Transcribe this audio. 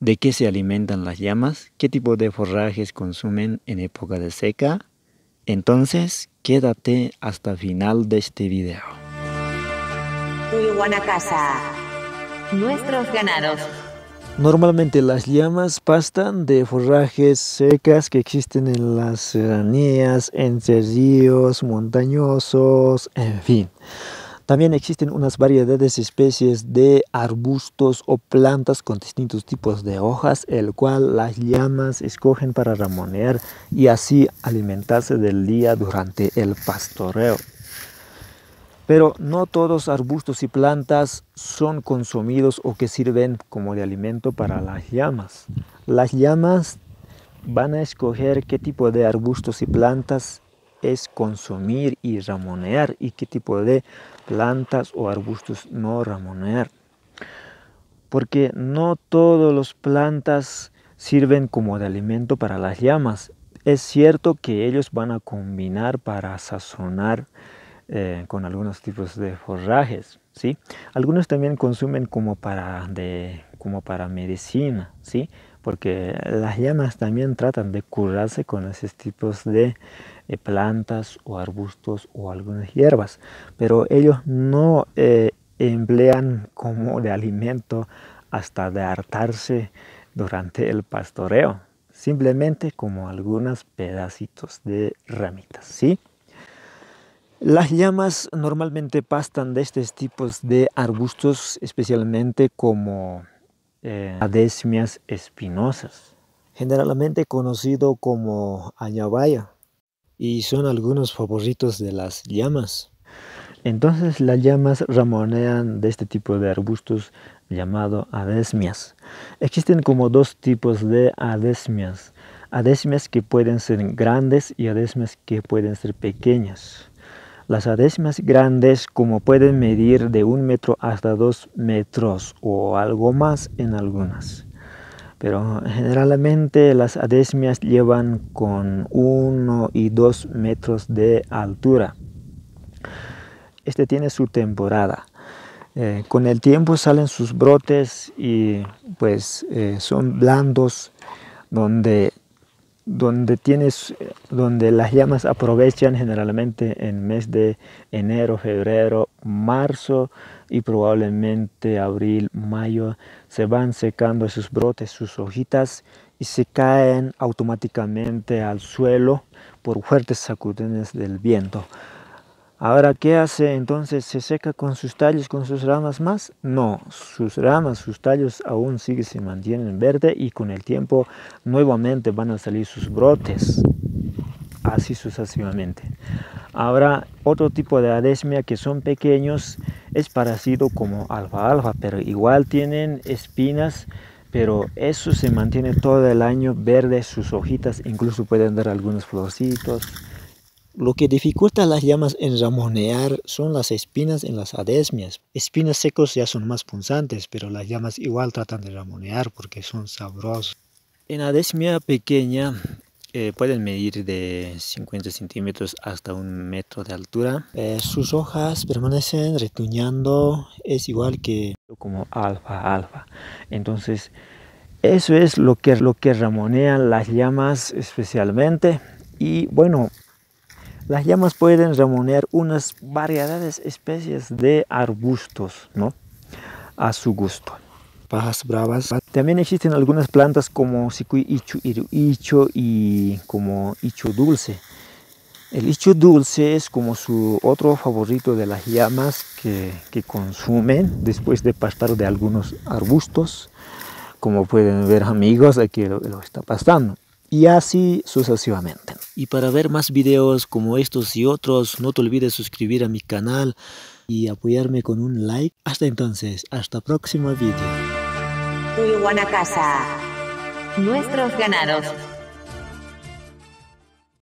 de qué se alimentan las llamas, qué tipo de forrajes consumen en época de seca. Entonces, quédate hasta final de este video. Casa. Nuestros ganados. Normalmente las llamas pastan de forrajes secas que existen en las serranías, en ríos montañosos, en fin. También existen unas variedades de especies de arbustos o plantas con distintos tipos de hojas, el cual las llamas escogen para ramonear y así alimentarse del día durante el pastoreo. Pero no todos arbustos y plantas son consumidos o que sirven como de alimento para las llamas. Las llamas van a escoger qué tipo de arbustos y plantas es consumir y ramonear y qué tipo de plantas o arbustos no ramonear. Porque no todas las plantas sirven como de alimento para las llamas. Es cierto que ellos van a combinar para sazonar eh, con algunos tipos de forrajes, ¿sí? Algunos también consumen como para, de, como para medicina, ¿sí? Porque las llamas también tratan de curarse con esos tipos de eh, plantas o arbustos o algunas hierbas, pero ellos no eh, emplean como de alimento hasta de hartarse durante el pastoreo, simplemente como algunos pedacitos de ramitas, ¿sí? Las llamas normalmente pastan de estos tipos de arbustos, especialmente como eh, adesmias espinosas, generalmente conocido como añabaya, y son algunos favoritos de las llamas. Entonces las llamas ramonean de este tipo de arbustos llamado adesmias. Existen como dos tipos de adesmias, adesmias que pueden ser grandes y adesmias que pueden ser pequeñas. Las adesmias grandes como pueden medir de un metro hasta dos metros o algo más en algunas. Pero generalmente las adesmias llevan con 1 y 2 metros de altura. Este tiene su temporada. Eh, con el tiempo salen sus brotes y pues eh, son blandos donde donde las llamas aprovechan generalmente en mes de enero, febrero, marzo y probablemente abril, mayo se van secando sus brotes, sus hojitas y se caen automáticamente al suelo por fuertes sacudones del viento. Ahora, ¿qué hace entonces? ¿Se seca con sus tallos, con sus ramas más? No, sus ramas, sus tallos aún siguen, se mantienen verde y con el tiempo nuevamente van a salir sus brotes, así sucesivamente. Habrá otro tipo de adesmia que son pequeños, es parecido como alfa-alfa, pero igual tienen espinas, pero eso se mantiene todo el año verde, sus hojitas incluso pueden dar algunos florcitos lo que dificulta las llamas en ramonear son las espinas en las adesmias. Espinas secos ya son más punzantes, pero las llamas igual tratan de ramonear porque son sabrosos. En adesmia pequeña eh, pueden medir de 50 centímetros hasta un metro de altura. Eh, sus hojas permanecen retuñando, es igual que como alfa, alfa. Entonces, eso es lo que, lo que ramonean las llamas especialmente. Y bueno, las llamas pueden remunerar unas variedades especies de arbustos, ¿no? A su gusto. Pajas bravas. También existen algunas plantas como sicuy ichu, y como ichu dulce. El ichu dulce es como su otro favorito de las llamas que, consumen después de pastar de algunos arbustos. Como pueden ver amigos, aquí lo está pastando y así sucesivamente. Y para ver más videos como estos y otros, no te olvides suscribir a mi canal y apoyarme con un like. Hasta entonces, hasta próximo video. Nuestros ganados.